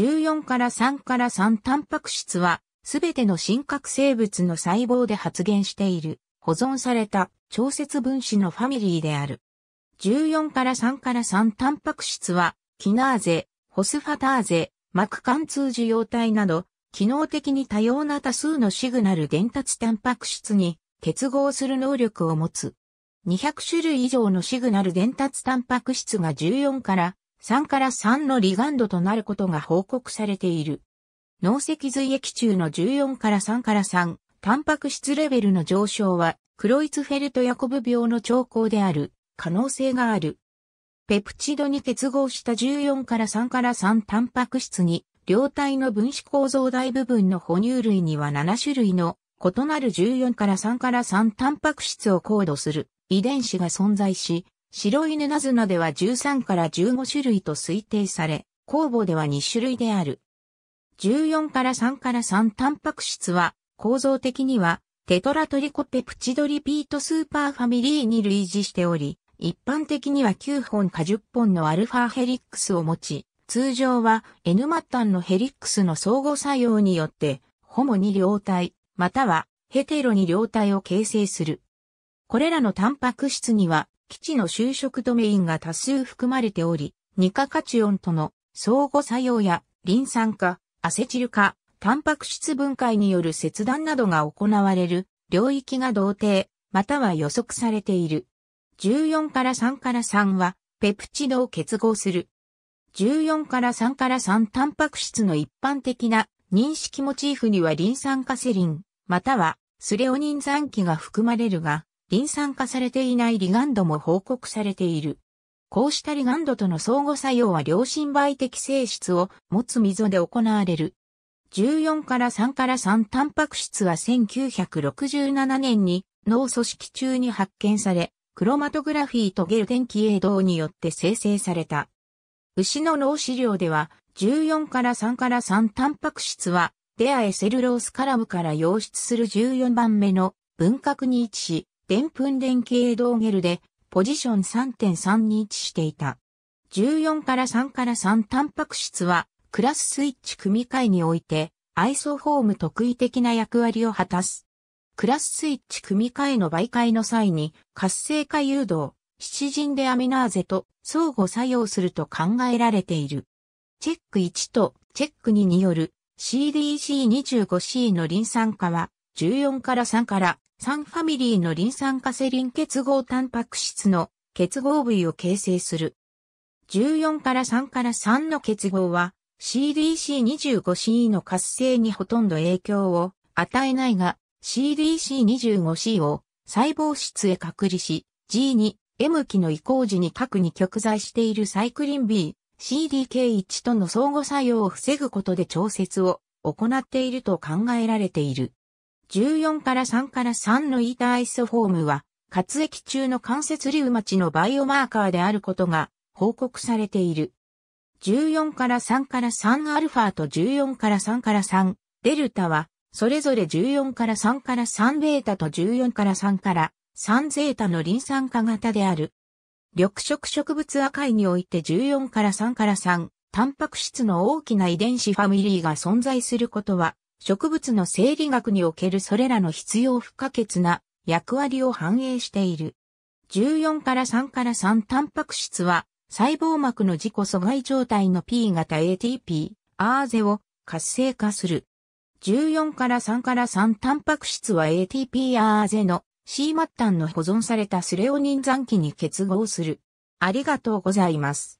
14から3から3タンパク質は、すべての真核生物の細胞で発現している、保存された調節分子のファミリーである。14から3から3タンパク質は、キナーゼ、ホスファターゼ、膜貫通受容体など、機能的に多様な多数のシグナル伝達タンパク質に結合する能力を持つ。200種類以上のシグナル伝達タンパク質が14から3から3のリガンドとなることが報告されている。脳脊髄液中の14から3から3、タンパク質レベルの上昇は、クロイツフェルトヤコブ病の兆候である、可能性がある。ペプチドに結合した14から3から3タンパク質に、両体の分子構造大部分の哺乳類には7種類の異なる14から3から3タンパク質をコードする遺伝子が存在し、白犬ナズナでは13から15種類と推定され、酵母では2種類である。14から3から3タンパク質は、構造的には、テトラトリコペプチドリピートスーパーファミリーに類似しており、一般的には9本か10本のアルファヘリックスを持ち、通常は N 末端のヘリックスの相互作用によって、ホモに両体、またはヘテロに両体を形成する。これらのタンパク質には基地の就職ドメインが多数含まれており、二価カチオンとの相互作用や、リン酸化、アセチル化、タンパク質分解による切断などが行われる領域が同定、または予測されている。14から3から3は、ペプチドを結合する。14から3から3タンパク質の一般的な認識モチーフにはリン酸化セリン、またはスレオニン酸基が含まれるが、リン酸化されていないリガンドも報告されている。こうしたリガンドとの相互作用は良心媒的性質を持つ溝で行われる。14から3から3タンパク質は1967年に脳組織中に発見され、クロマトグラフィーとゲル電気影動によって生成された。牛の脳資料では14から3から3タンパク質はデアエセルロースカラムから溶出する14番目の分割に位置し、でん電気エドーゲルで、ポジション3.3に位置していた。14から3から3タンパク質は、クラススイッチ組み換えにおいて、アイソフォーム特異的な役割を果たす。クラススイッチ組み換えの媒介の際に、活性化誘導、七人でアミナーゼと相互作用すると考えられている。チェック1とチェック2による CDC25C のリン酸化は14から3から酸ファミリーのリン酸化セリン結合タンパク質の結合部位を形成する。14から3から3の結合は CDC25C の活性にほとんど影響を与えないが CDC25C を細胞質へ隔離し G2M 期の移行時に核に極在しているサイクリン B、CDK1 との相互作用を防ぐことで調節を行っていると考えられている。14から3から3のイーターイソフォームは、活液中の関節リウマチのバイオマーカーであることが報告されている。14から3から3アルファと14から3から3デルタは、それぞれ14から3から3ベータと14から3から3ゼータのリン酸化型である。緑色植物赤いにおいて14から3から3、タンパク質の大きな遺伝子ファミリーが存在することは植物の生理学におけるそれらの必要不可欠な役割を反映している。14から3から3タンパク質は細胞膜の自己阻害状態の P 型 ATP、アーゼを活性化する。14から3から3タンパク質は ATP アーゼの C 末端の保存されたスレオニン残機に結合する。ありがとうございます。